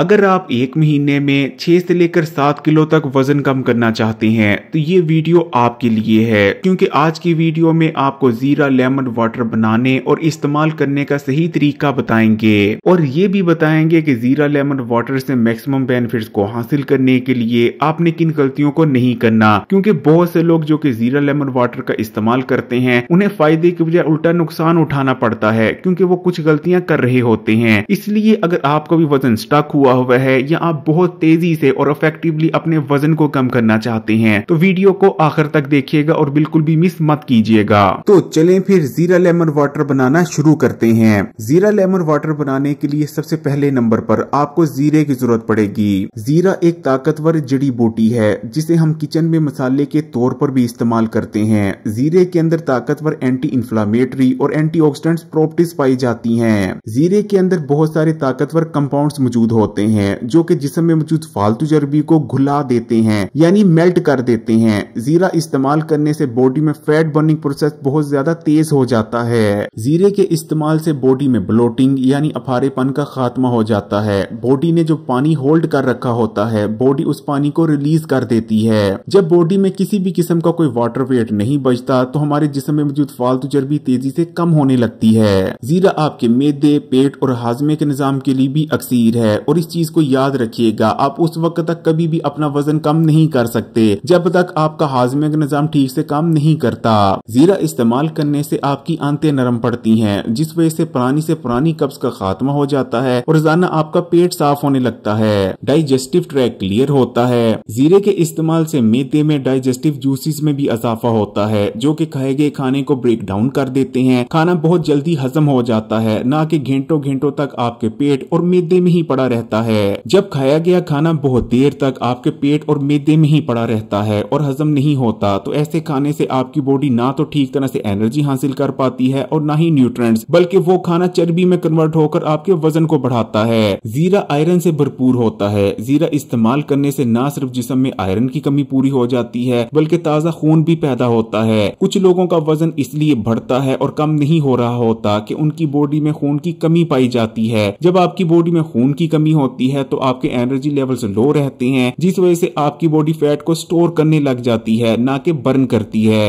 अगर आप एक महीने में छह से लेकर सात किलो तक वजन कम करना चाहते हैं तो ये वीडियो आपके लिए है क्योंकि आज की वीडियो में आपको जीरा लेमन वाटर बनाने और इस्तेमाल करने का सही तरीका बताएंगे और ये भी बताएंगे कि जीरा लेमन वाटर से मैक्सिमम बेनिफिट्स को हासिल करने के लिए आपने किन गलतियों को नहीं करना क्यूँकी बहुत से लोग जो की जीरा लेमन वाटर का इस्तेमाल करते हैं उन्हें फायदे की बजाय उल्टा नुकसान उठाना पड़ता है क्यूँकी वो कुछ गलतियाँ कर रहे होते हैं इसलिए अगर आपका भी वजन स्टक हुआ हुआ हुआ है या आप बहुत तेजी से और इफेक्टिवली अपने वजन को कम करना चाहते हैं तो वीडियो को आखिर तक देखिएगा और बिल्कुल भी मिस मत कीजिएगा तो चले फिर जीरा लेमन वाटर बनाना शुरू करते हैं जीरा लेमन वाटर बनाने के लिए सबसे पहले नंबर पर आपको जीरे की जरूरत पड़ेगी जीरा एक ताकतवर जड़ी बूटी है जिसे हम किचन में मसाले के तौर पर भी इस्तेमाल करते हैं जीरे के अंदर ताकतवर एंटी इन्फ्लामेटरी और ऑक्सीडेंट प्रॉपर्टीज पाई जाती हैं। जीरे के अंदर बहुत सारे ताकतवर कंपाउंड्स मौजूद होते होते हैं जो कि जिसम में मौजूद फालतू चर्बी को घुला देते हैं यानी मेल्ट कर देते हैं जीरा इस्तेमाल करने से बॉडी में फैट बर्निंग प्रोसेस बहुत ज्यादा तेज हो जाता है जीरे के इस्तेमाल से बॉडी में ब्लोटिंग यानी अफारेपन का खात्मा हो जाता है बॉडी ने जो पानी होल्ड कर रखा होता है बॉडी उस पानी को रिलीज कर देती है जब बॉडी में किसी भी किस्म का कोई वाटर वेट नहीं बचता तो हमारे जिसम में मौजूद फालतू चर्बी तेजी से कम होने लगती है जीरा आपके मेदे पेट और हाजमे के निजाम के लिए भी अक्सीर है और इस चीज को याद रखिएगा आप उस वक्त तक कभी भी अपना वजन कम नहीं कर सकते जब तक आपका हाजमे का निजाम ठीक से काम नहीं करता जीरा इस्तेमाल करने से आपकी आंतें नरम पड़ती हैं जिस वजह से पुरानी से पुरानी कब्ज का खात्मा हो जाता है और रोजाना आपका पेट साफ होने लगता है डाइजेस्टिव ट्रैक क्लियर होता है जीरे के इस्तेमाल से मेदे में डाइजेस्टिव जूसेस में भी इजाफा होता है जो कि खाए गए खाने को ब्रेक डाउन कर देते हैं खाना बहुत जल्दी हजम हो जाता है ना कि घंटों घंटों तक आपके पेट और मेदे में ही पड़ा रहता होता है जब खाया गया खाना बहुत देर तक आपके पेट और मेदे में ही पड़ा रहता है और हजम नहीं होता तो ऐसे खाने से आपकी बॉडी ना तो ठीक तरह से एनर्जी हासिल कर पाती है और ना ही न्यूट्रंट्स बल्कि वो खाना चर्बी में कन्वर्ट होकर आपके वजन को बढ़ाता है जीरा आयरन से भरपूर होता है जीरा इस्तेमाल करने से ना सिर्फ जिसम में आयरन की कमी पूरी हो जाती है बल्कि ताज़ा खून भी पैदा होता है कुछ लोगों का वजन इसलिए बढ़ता है और कम नहीं हो रहा होता कि उनकी बॉडी में खून की कमी पाई जाती है जब आपकी बॉडी में खून की कमी हो होती है तो आपके एनर्जी लेवल्स लो रहते हैं जिस वजह से आपकी बॉडी फैट को स्टोर करने लग जाती है ना कि बर्न करती है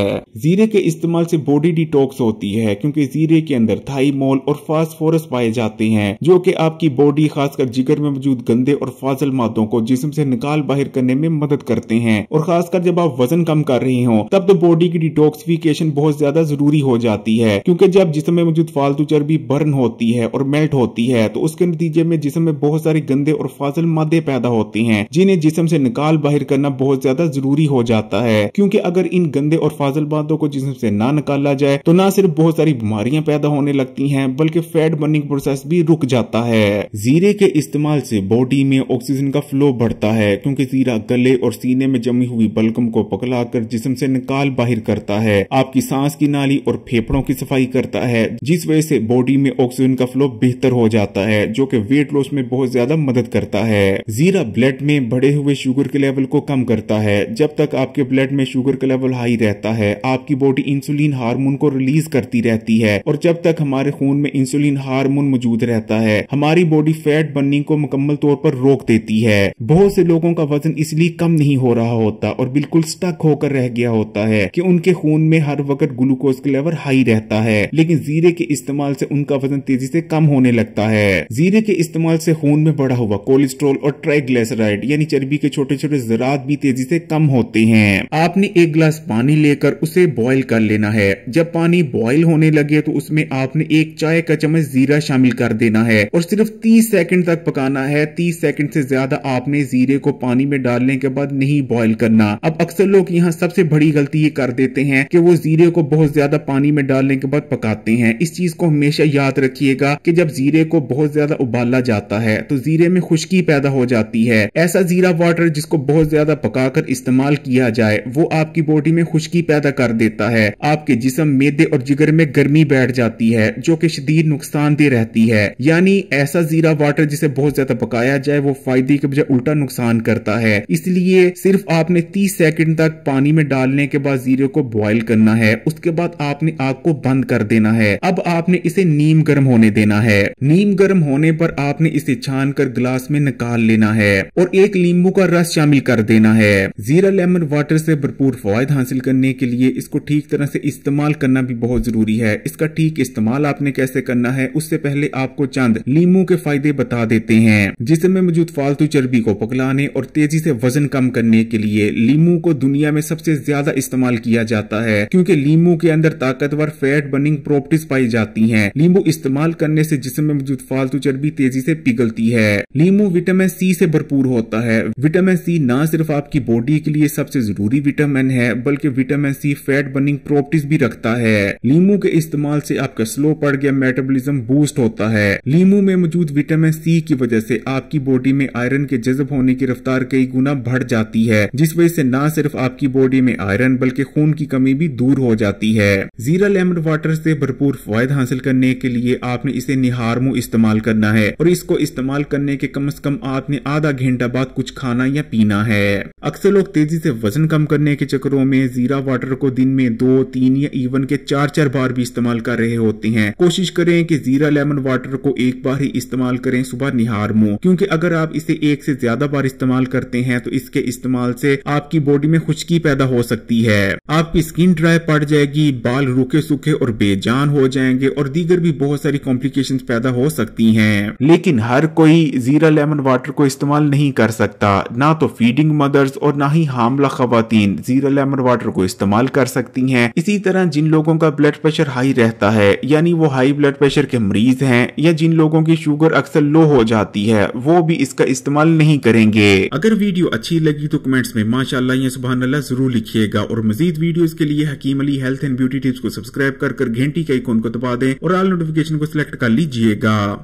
जीरे के इस्तेमाल से बॉडी डिटॉक्स होती है क्योंकि जीरे के अंदर थाईमोल और फास्फोरस पाए जाते हैं जो कि आपकी बॉडी खासकर जिगर में मौजूद गंदे और फाजल मादों को जिसम से निकाल बाहर करने में मदद करते हैं और खासकर जब आप वजन कम कर रहे हो तब तो बॉडी की डिटॉक्सिफिकेशन बहुत ज्यादा जरूरी हो जाती है क्योंकि जब जिसम में मौजूद फालतू चर्बी बर्न होती है और मेल्ट होती है तो उसके नतीजे में जिसम में बहुत सारी सारे गंदे और फाजल मादे पैदा होती हैं जिन्हें जिसम से निकाल बाहर करना बहुत ज्यादा जरूरी हो जाता है क्योंकि अगर इन गंदे और फाजल मादों को जिसम से ना निकाला जाए तो ना सिर्फ बहुत सारी बीमारियां पैदा होने लगती हैं बल्कि फैट बर्निंग प्रोसेस भी रुक जाता है जीरे के इस्तेमाल से बॉडी में ऑक्सीजन का फ्लो बढ़ता है क्योंकि जीरा गले और सीने में जमी हुई बलगम को पकड़ा कर जिसम से निकाल बाहर करता है आपकी सांस की नाली और फेफड़ों की सफाई करता है जिस वजह से बॉडी में ऑक्सीजन का फ्लो बेहतर हो जाता है जो कि वेट लॉस में बहुत ज्यादा ज्यादा मदद करता है जीरा ब्लड में बढ़े हुए शुगर के लेवल को कम करता है जब तक आपके ब्लड में शुगर का लेवल हाई रहता है आपकी बॉडी इंसुलिन हार्मोन को रिलीज करती रहती है और जब तक हमारे खून में इंसुलिन हार्मोन मौजूद रहता है हमारी बॉडी फैट बर्निंग को मुकम्मल तौर पर रोक देती है बहुत से लोगों का वजन इसलिए कम नहीं हो रहा होता और बिल्कुल स्टक होकर रह गया होता है की उनके खून में हर वक्त ग्लूकोज का लेवल हाई रहता है लेकिन जीरे के इस्तेमाल से उनका वजन तेजी से कम होने लगता है जीरे के इस्तेमाल से खून में में बढ़ा हुआ कोलेस्ट्रोल और ट्राइग्लेसराइड यानी चर्बी के छोटे छोटे जरात भी तेजी से कम होते हैं आपने एक ग्लास पानी लेकर उसे बॉइल कर लेना है जब पानी बॉईल होने लगे तो उसमें आपने एक चाय का चम्मच जीरा शामिल कर देना है और सिर्फ तीस सेकेंड तक पकाना है तीस सेकंड से ज्यादा आपने जीरे को पानी में डालने के बाद नहीं बॉयल करना अब अक्सर लोग यहाँ सबसे बड़ी गलती ये कर देते हैं की वो जीरे को बहुत ज्यादा पानी में डालने के बाद पकाते हैं इस चीज को हमेशा याद रखिएगा कि जब जीरे को बहुत ज्यादा उबाला जाता है तो जीरे में खुश्की पैदा हो जाती है ऐसा जीरा वाटर जिसको बहुत ज्यादा पकाकर इस्तेमाल किया जाए वो आपकी बॉडी में खुश्की पैदा कर देता है आपके जिसम मेदे और जिगर में गर्मी बैठ जाती है जो कि शदीद नुकसान दे रहती है यानी ऐसा जीरा वाटर जिसे बहुत ज्यादा पकाया जाए वो फायदे के बजाय उल्टा नुकसान करता है इसलिए सिर्फ आपने तीस सेकेंड तक पानी में डालने के बाद जीरे को बॉयल करना है उसके बाद आपने आग को बंद कर देना है अब आपने इसे नीम गर्म होने देना है नीम गर्म होने पर आपने इसे छान छानकर ग्लास में निकाल लेना है और एक नींबू का रस शामिल कर देना है जीरा लेमन वाटर से भरपूर फायद हासिल करने के लिए इसको ठीक तरह से इस्तेमाल करना भी बहुत जरूरी है इसका ठीक इस्तेमाल आपने कैसे करना है उससे पहले आपको चंद नींबू के फायदे बता देते हैं जिसमें मौजूद फालतू चर्बी को पकलाने और तेजी से वजन कम करने के लिए लींबू को दुनिया में सबसे ज्यादा इस्तेमाल किया जाता है क्योंकि लींबू के अंदर ताकतवर फैट बर्निंग प्रॉपर्टीज पाई जाती है नींबू इस्तेमाल करने से जिसमें मौजूद फालतू चर्बी तेजी से पिघलती है है नींबू विटामिन सी से भरपूर होता है विटामिन सी न सिर्फ आपकी बॉडी के लिए सबसे जरूरी विटामिन है बल्कि vitamin C fat burning properties भी रखता है नींबू के इस्तेमाल से आपका स्लो पड़ गया मेटाबोलिज्म बूस्ट होता है नींबू में मौजूद विटामिन सी की वजह से आपकी बॉडी में आयरन के जज्ब होने की रफ्तार कई गुना बढ़ जाती है जिस वजह से न सिर्फ आपकी बॉडी में आयरन बल्कि खून की कमी भी दूर हो जाती है जीरा लेमन वाटर से भरपूर फायदा हासिल करने के लिए आपने इसे निहार इस्तेमाल करना है और इसको इस्तेमाल करने के कम से कम आपने आधा घंटा बाद कुछ खाना या पीना है अक्सर लोग तेजी से वजन कम करने के चक्करों में जीरा वाटर को दिन में दो तीन या इवन के चार चार बार भी इस्तेमाल कर रहे होते हैं कोशिश करें कि जीरा लेमन वाटर को एक बार ही इस्तेमाल करें सुबह निहार मुंह क्योंकि अगर आप इसे एक से ज्यादा बार इस्तेमाल करते हैं तो इसके इस्तेमाल से आपकी बॉडी में खुशकी पैदा हो सकती है आपकी स्किन ड्राई पड़ जाएगी बाल रूखे सूखे और बेजान हो जाएंगे और दीगर भी बहुत सारी कॉम्प्लिकेशन पैदा हो सकती है लेकिन हर कोई ज़ीरा लेमन वाटर को इस्तेमाल नहीं कर सकता ना तो फीडिंग मदर्स और ना ही हामला खातन ज़ीरा लेमन वाटर को इस्तेमाल कर सकती हैं इसी तरह जिन लोगों का ब्लड प्रेशर हाई रहता है यानी वो हाई ब्लड प्रेशर के मरीज हैं या जिन लोगों की शुगर अक्सर लो हो जाती है वो भी इसका इस्तेमाल नहीं करेंगे अगर वीडियो अच्छी लगी तो कमेंट्स में माशाला या सुबह अल्लाह जरूर लिखिएगा और मजीद वीडियो के लिए Hakeem Ali health and beauty tips को सब्सक्राइब कर घंटी के आइकोन को दबा दें और आल नोटिफिकेशन को सिलेक्ट कर लीजिएगा